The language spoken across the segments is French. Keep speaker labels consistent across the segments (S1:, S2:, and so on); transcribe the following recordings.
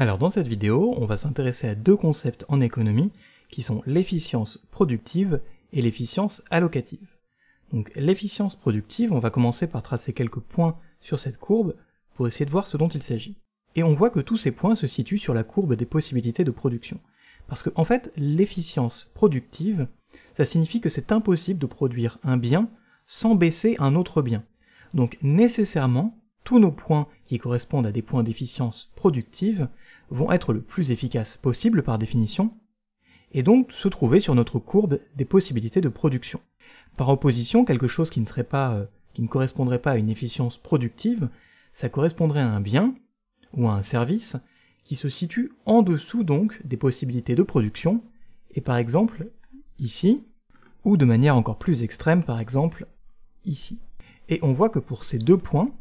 S1: Alors dans cette vidéo, on va s'intéresser à deux concepts en économie qui sont l'efficience productive et l'efficience allocative. Donc l'efficience productive, on va commencer par tracer quelques points sur cette courbe pour essayer de voir ce dont il s'agit. Et on voit que tous ces points se situent sur la courbe des possibilités de production. Parce que en fait, l'efficience productive, ça signifie que c'est impossible de produire un bien sans baisser un autre bien. Donc nécessairement, tous nos points qui correspondent à des points d'efficience productive vont être le plus efficaces possible par définition, et donc se trouver sur notre courbe des possibilités de production. Par opposition, quelque chose qui ne, serait pas, euh, qui ne correspondrait pas à une efficience productive, ça correspondrait à un bien ou à un service qui se situe en dessous donc des possibilités de production, et par exemple ici, ou de manière encore plus extrême par exemple ici. Et on voit que pour ces deux points,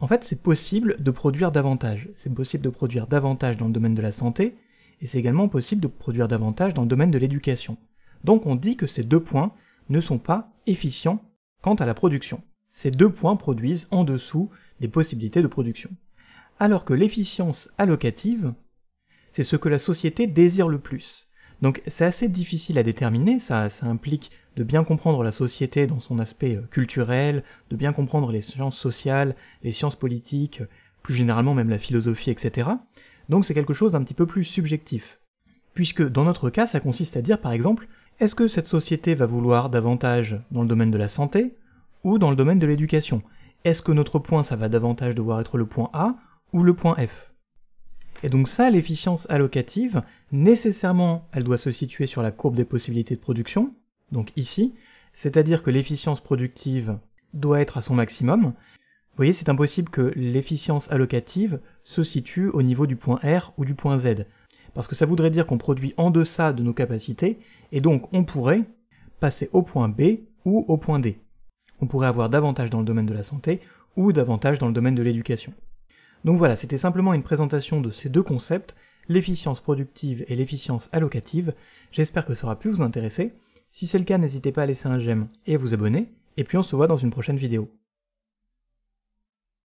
S1: en fait, c'est possible de produire davantage. C'est possible de produire davantage dans le domaine de la santé, et c'est également possible de produire davantage dans le domaine de l'éducation. Donc on dit que ces deux points ne sont pas efficients quant à la production. Ces deux points produisent en dessous les possibilités de production. Alors que l'efficience allocative, c'est ce que la société désire le plus. Donc c'est assez difficile à déterminer, ça, implique de bien comprendre la société dans son aspect euh, culturel, de bien comprendre les sciences sociales, les sciences politiques, plus généralement même la philosophie, etc. Donc c'est quelque chose d'un petit peu plus subjectif. Puisque dans notre cas, ça consiste à dire par exemple, est-ce que cette société va vouloir davantage dans le domaine de la santé ou dans le domaine de l'éducation Est-ce que notre point ça va davantage devoir être le point A ou le point F et donc ça, l'efficience allocative, nécessairement, elle doit se situer sur la courbe des possibilités de production, donc ici, c'est-à-dire que l'efficience productive doit être à son maximum. Vous voyez, c'est impossible que l'efficience allocative se situe au niveau du point R ou du point Z, parce que ça voudrait dire qu'on produit en deçà de nos capacités, et donc on pourrait passer au point B ou au point D. On pourrait avoir davantage dans le domaine de la santé ou davantage dans le domaine de l'éducation. Donc voilà, c'était simplement une présentation de ces deux concepts, l'efficience productive et l'efficience allocative. J'espère que ça aura pu vous intéresser. Si c'est le cas, n'hésitez pas à laisser un j'aime et à vous abonner, et puis on se voit dans une prochaine vidéo.